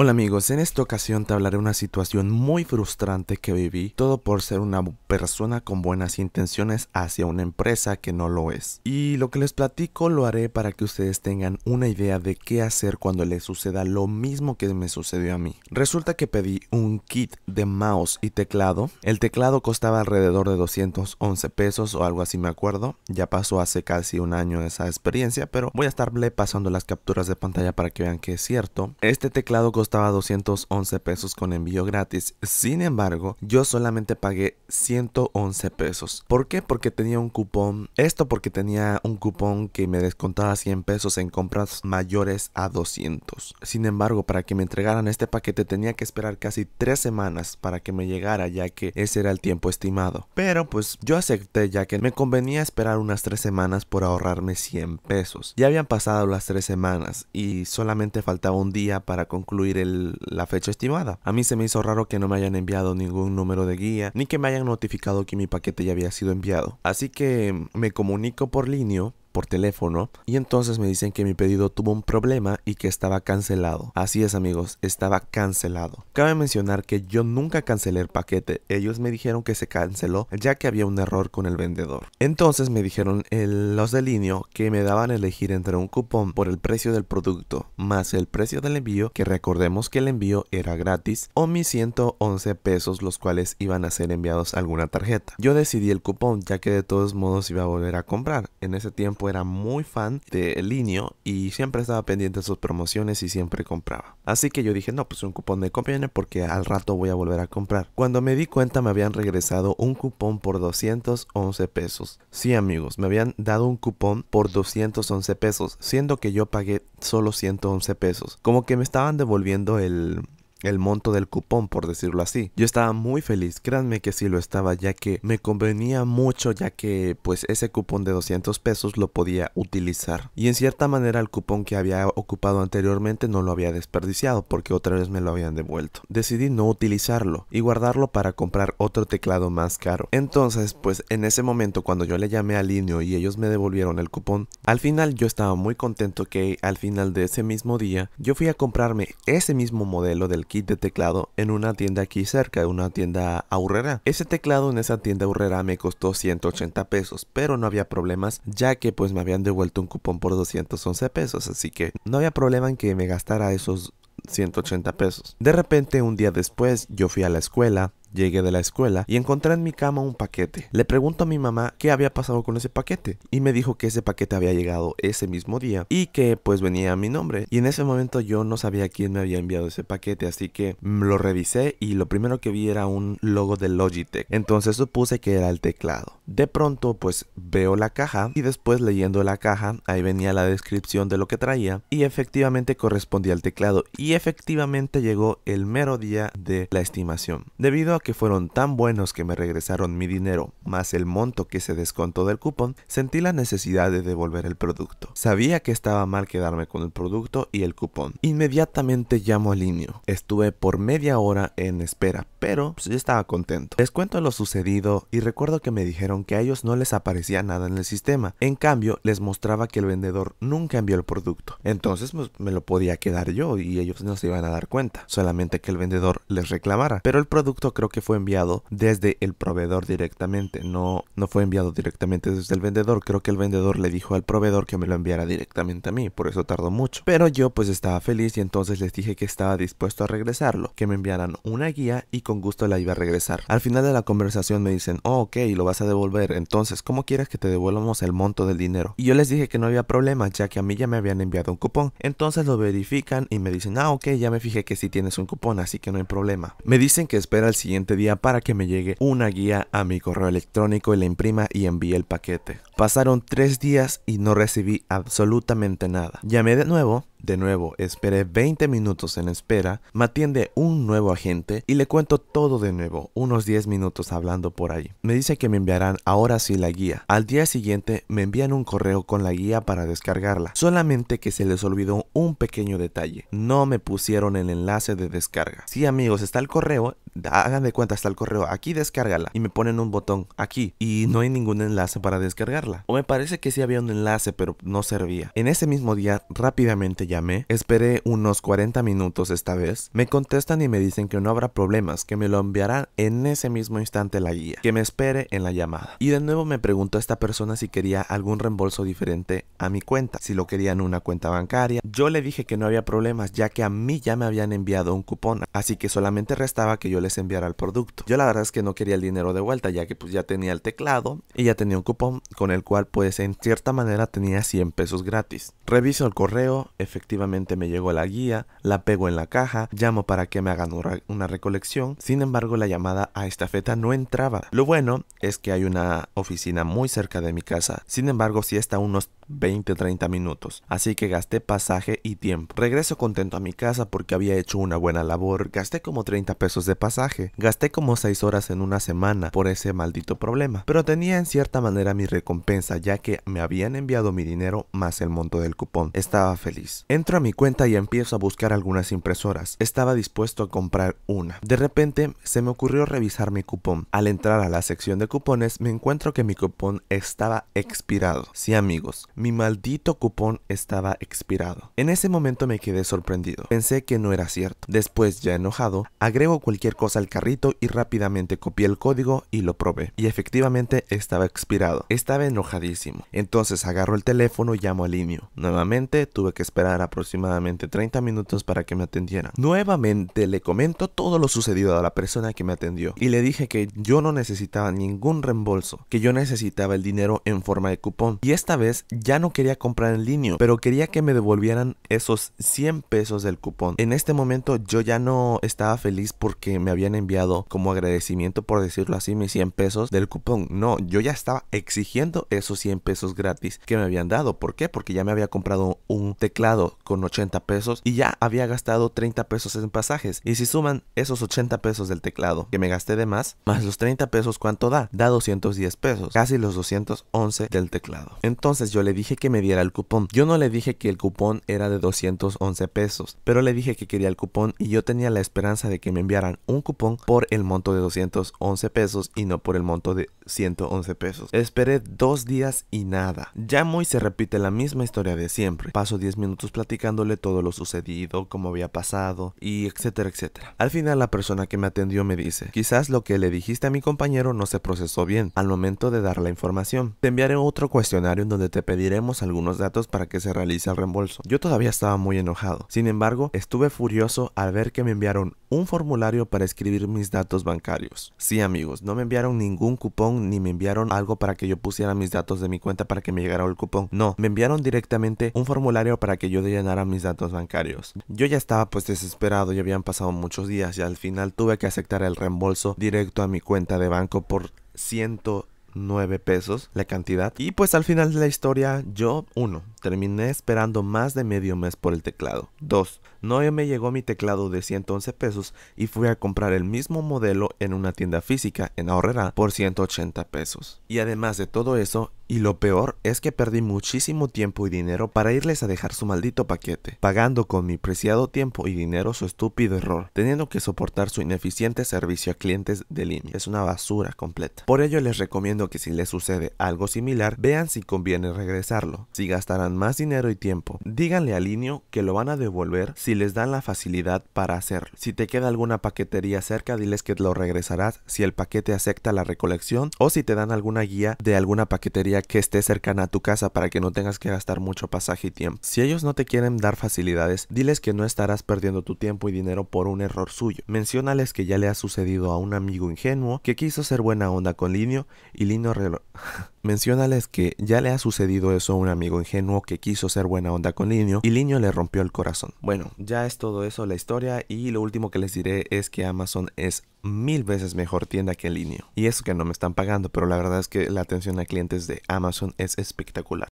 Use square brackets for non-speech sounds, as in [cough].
Hola amigos, en esta ocasión te hablaré de una situación muy frustrante que viví, todo por ser una persona con buenas intenciones hacia una empresa que no lo es. Y lo que les platico lo haré para que ustedes tengan una idea de qué hacer cuando les suceda lo mismo que me sucedió a mí. Resulta que pedí un kit de mouse y teclado. El teclado costaba alrededor de 211 pesos o algo así me acuerdo. Ya pasó hace casi un año esa experiencia, pero voy a estarle pasando las capturas de pantalla para que vean que es cierto. Este teclado costó costaba 211 pesos con envío gratis. Sin embargo, yo solamente pagué 111 pesos. ¿Por qué? Porque tenía un cupón. Esto porque tenía un cupón que me descontaba 100 pesos en compras mayores a 200. Sin embargo, para que me entregaran este paquete tenía que esperar casi 3 semanas para que me llegara ya que ese era el tiempo estimado. Pero pues yo acepté ya que me convenía esperar unas 3 semanas por ahorrarme 100 pesos. Ya habían pasado las 3 semanas y solamente faltaba un día para concluir la fecha estimada. A mí se me hizo raro que no me hayan enviado ningún número de guía, ni que me hayan notificado que mi paquete ya había sido enviado. Así que me comunico por línea por teléfono y entonces me dicen que mi pedido tuvo un problema y que estaba cancelado. Así es amigos, estaba cancelado. Cabe mencionar que yo nunca cancelé el paquete, ellos me dijeron que se canceló ya que había un error con el vendedor. Entonces me dijeron los de Linio que me daban elegir entre un cupón por el precio del producto más el precio del envío, que recordemos que el envío era gratis, o mis 111 pesos los cuales iban a ser enviados a alguna tarjeta. Yo decidí el cupón ya que de todos modos iba a volver a comprar. En ese tiempo era muy fan de Linio y siempre estaba pendiente de sus promociones y siempre compraba. Así que yo dije, no, pues un cupón me conviene porque al rato voy a volver a comprar. Cuando me di cuenta me habían regresado un cupón por 211 pesos. Sí amigos, me habían dado un cupón por 211 pesos, siendo que yo pagué solo 111 pesos. Como que me estaban devolviendo el el monto del cupón, por decirlo así. Yo estaba muy feliz, créanme que sí lo estaba, ya que me convenía mucho, ya que pues ese cupón de 200 pesos lo podía utilizar. Y en cierta manera el cupón que había ocupado anteriormente no lo había desperdiciado, porque otra vez me lo habían devuelto. Decidí no utilizarlo y guardarlo para comprar otro teclado más caro. Entonces, pues en ese momento cuando yo le llamé al Linio y ellos me devolvieron el cupón, al final yo estaba muy contento que al final de ese mismo día yo fui a comprarme ese mismo modelo del kit de teclado en una tienda aquí cerca, una tienda aurrera. Ese teclado en esa tienda aurrera me costó 180 pesos, pero no había problemas ya que pues me habían devuelto un cupón por 211 pesos, así que no había problema en que me gastara esos 180 pesos. De repente un día después yo fui a la escuela Llegué de la escuela y encontré en mi cama un paquete. Le pregunto a mi mamá qué había pasado con ese paquete y me dijo que ese paquete había llegado ese mismo día y que pues venía a mi nombre. Y en ese momento yo no sabía quién me había enviado ese paquete, así que mm, lo revisé y lo primero que vi era un logo de Logitech. Entonces supuse que era el teclado. De pronto pues veo la caja y después leyendo la caja ahí venía la descripción de lo que traía y efectivamente correspondía al teclado y efectivamente llegó el mero día de la estimación. Debido a que fueron tan buenos que me regresaron mi dinero más el monto que se descontó del cupón, sentí la necesidad de devolver el producto. Sabía que estaba mal quedarme con el producto y el cupón. Inmediatamente llamo al niño Estuve por media hora en espera, pero pues, estaba contento. Les cuento lo sucedido y recuerdo que me dijeron que a ellos no les aparecía nada en el sistema. En cambio, les mostraba que el vendedor nunca envió el producto. Entonces pues, me lo podía quedar yo y ellos no se iban a dar cuenta. Solamente que el vendedor les reclamara. Pero el producto creo que fue enviado desde el proveedor directamente, no, no fue enviado directamente desde el vendedor, creo que el vendedor le dijo al proveedor que me lo enviara directamente a mí, por eso tardó mucho. Pero yo pues estaba feliz y entonces les dije que estaba dispuesto a regresarlo, que me enviaran una guía y con gusto la iba a regresar. Al final de la conversación me dicen, oh, ok, lo vas a devolver, entonces, ¿cómo quieres que te devolvamos el monto del dinero? Y yo les dije que no había problema, ya que a mí ya me habían enviado un cupón. Entonces lo verifican y me dicen, ah, ok, ya me fijé que si tienes un cupón, así que no hay problema. Me dicen que espera el siguiente día para que me llegue una guía a mi correo electrónico y la imprima y envíe el paquete. Pasaron tres días y no recibí absolutamente nada. Llamé de nuevo de nuevo, esperé 20 minutos en espera, me atiende un nuevo agente y le cuento todo de nuevo, unos 10 minutos hablando por ahí. Me dice que me enviarán ahora sí la guía. Al día siguiente me envían un correo con la guía para descargarla, solamente que se les olvidó un pequeño detalle, no me pusieron el enlace de descarga. Sí amigos, está el correo, hagan de cuenta, está el correo, aquí descárgala y me ponen un botón aquí y no hay ningún enlace para descargarla. O me parece que sí había un enlace pero no servía. En ese mismo día rápidamente llamé. Esperé unos 40 minutos esta vez. Me contestan y me dicen que no habrá problemas, que me lo enviarán en ese mismo instante la guía, que me espere en la llamada. Y de nuevo me preguntó esta persona si quería algún reembolso diferente a mi cuenta, si lo querían en una cuenta bancaria. Yo le dije que no había problemas ya que a mí ya me habían enviado un cupón, así que solamente restaba que yo les enviara el producto. Yo la verdad es que no quería el dinero de vuelta ya que pues ya tenía el teclado y ya tenía un cupón con el cual pues en cierta manera tenía 100 pesos gratis. Reviso el correo, efectivamente efectivamente me llegó la guía, la pego en la caja, llamo para que me hagan una recolección, sin embargo la llamada a esta feta no entraba. Lo bueno es que hay una oficina muy cerca de mi casa, sin embargo si está unos 20-30 minutos, así que gasté pasaje y tiempo. Regreso contento a mi casa porque había hecho una buena labor, gasté como 30 pesos de pasaje, gasté como 6 horas en una semana por ese maldito problema, pero tenía en cierta manera mi recompensa ya que me habían enviado mi dinero más el monto del cupón. Estaba feliz. Entro a mi cuenta y empiezo a buscar algunas impresoras. Estaba dispuesto a comprar una. De repente se me ocurrió revisar mi cupón. Al entrar a la sección de cupones me encuentro que mi cupón estaba expirado. Sí amigos, mi maldito cupón estaba expirado. En ese momento me quedé sorprendido. Pensé que no era cierto. Después, ya enojado, agrego cualquier cosa al carrito y rápidamente copié el código y lo probé. Y efectivamente estaba expirado. Estaba enojadísimo. Entonces agarro el teléfono y llamo al Linio. Nuevamente tuve que esperar aproximadamente 30 minutos para que me atendieran. Nuevamente le comento todo lo sucedido a la persona que me atendió y le dije que yo no necesitaba ningún reembolso, que yo necesitaba el dinero en forma de cupón. Y esta vez ya ya no quería comprar en línea, pero quería que me devolvieran esos 100 pesos del cupón. En este momento yo ya no estaba feliz porque me habían enviado como agradecimiento, por decirlo así, mis 100 pesos del cupón. No, yo ya estaba exigiendo esos 100 pesos gratis que me habían dado. ¿Por qué? Porque ya me había comprado un teclado con 80 pesos y ya había gastado 30 pesos en pasajes. Y si suman esos 80 pesos del teclado que me gasté de más, más los 30 pesos, ¿cuánto da? Da 210 pesos, casi los 211 del teclado. Entonces yo le dije que me diera el cupón. Yo no le dije que el cupón era de 211 pesos, pero le dije que quería el cupón y yo tenía la esperanza de que me enviaran un cupón por el monto de 211 pesos y no por el monto de 111 pesos. Esperé dos días y nada. Ya muy se repite la misma historia de siempre. Paso 10 minutos platicándole todo lo sucedido, cómo había pasado y etcétera, etcétera. Al final la persona que me atendió me dice, quizás lo que le dijiste a mi compañero no se procesó bien al momento de dar la información. Te enviaré otro cuestionario en donde te pedí algunos datos para que se realice el reembolso. Yo todavía estaba muy enojado. Sin embargo, estuve furioso al ver que me enviaron un formulario para escribir mis datos bancarios. Sí amigos, no me enviaron ningún cupón ni me enviaron algo para que yo pusiera mis datos de mi cuenta para que me llegara el cupón. No, me enviaron directamente un formulario para que yo llenara mis datos bancarios. Yo ya estaba pues desesperado, y habían pasado muchos días y al final tuve que aceptar el reembolso directo a mi cuenta de banco por 100 9 pesos la cantidad. Y pues al final de la historia yo, 1. Terminé esperando más de medio mes por el teclado. 2 no me llegó mi teclado de 111 pesos y fui a comprar el mismo modelo en una tienda física en Ahorrera por 180 pesos. Y además de todo eso, y lo peor es que perdí muchísimo tiempo y dinero para irles a dejar su maldito paquete, pagando con mi preciado tiempo y dinero su estúpido error, teniendo que soportar su ineficiente servicio a clientes de línea. Es una basura completa. Por ello les recomiendo que si les sucede algo similar, vean si conviene regresarlo. Si gastarán más dinero y tiempo, díganle a Linio que lo van a devolver si les dan la facilidad para hacerlo. Si te queda alguna paquetería cerca, diles que lo regresarás si el paquete acepta la recolección o si te dan alguna guía de alguna paquetería que esté cercana a tu casa para que no tengas que gastar mucho pasaje y tiempo. Si ellos no te quieren dar facilidades, diles que no estarás perdiendo tu tiempo y dinero por un error suyo. Menciónales que ya le ha sucedido a un amigo ingenuo que quiso ser buena onda con Linio y Linio... [laughs] Menciónales que ya le ha sucedido eso a un amigo ingenuo que quiso ser buena onda con Linio y Linio le rompió el corazón. Bueno, ya es todo eso la historia y lo último que les diré es que Amazon es mil veces mejor tienda que Linio. Y eso que no me están pagando, pero la verdad es que la atención a clientes de Amazon es espectacular.